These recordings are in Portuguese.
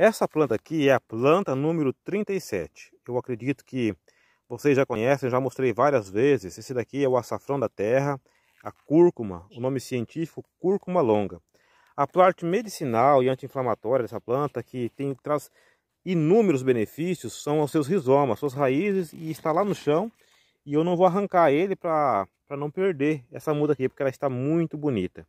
Essa planta aqui é a planta número 37. Eu acredito que vocês já conhecem, já mostrei várias vezes. Esse daqui é o açafrão da terra, a cúrcuma, o nome científico cúrcuma longa. A parte medicinal e anti-inflamatória dessa planta, que tem, traz inúmeros benefícios, são os seus rizomas, suas raízes, e está lá no chão. E eu não vou arrancar ele para não perder essa muda aqui, porque ela está muito bonita.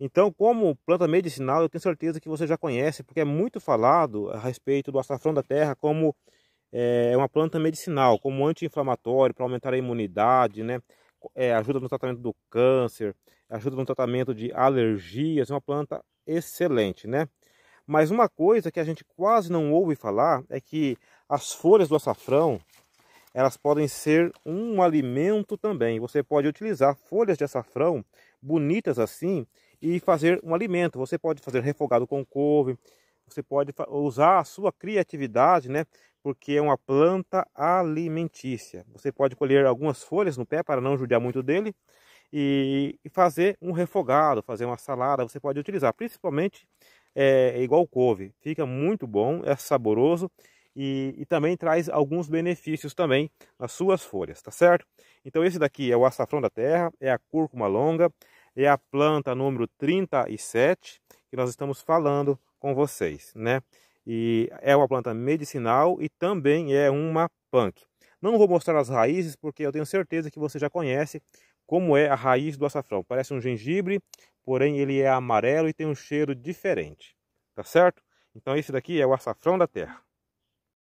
Então, como planta medicinal, eu tenho certeza que você já conhece, porque é muito falado a respeito do açafrão da terra como é, uma planta medicinal, como anti-inflamatório, para aumentar a imunidade, né? É, ajuda no tratamento do câncer, ajuda no tratamento de alergias, é uma planta excelente, né? Mas uma coisa que a gente quase não ouve falar é que as folhas do açafrão, elas podem ser um alimento também. Você pode utilizar folhas de açafrão bonitas assim e fazer um alimento. Você pode fazer refogado com couve, você pode usar a sua criatividade, né? Porque é uma planta alimentícia. Você pode colher algumas folhas no pé para não judiar muito dele e, fazer um refogado, fazer uma salada. Você pode utilizar, principalmente é, é, igual couve. Fica muito bom, é saboroso e, e, também traz alguns benefícios também nas suas folhas, tá certo? Então esse daqui é o açafrão da terra, é a cúrcuma longa, é a planta número 37 que nós estamos falando com vocês, né? E é uma planta medicinal e também é uma punk. Não vou mostrar as raízes porque eu tenho certeza que você já conhece como é a raiz do açafrão. Parece um gengibre, porém ele é amarelo e tem um cheiro diferente, tá certo? Então esse daqui é o açafrão da terra.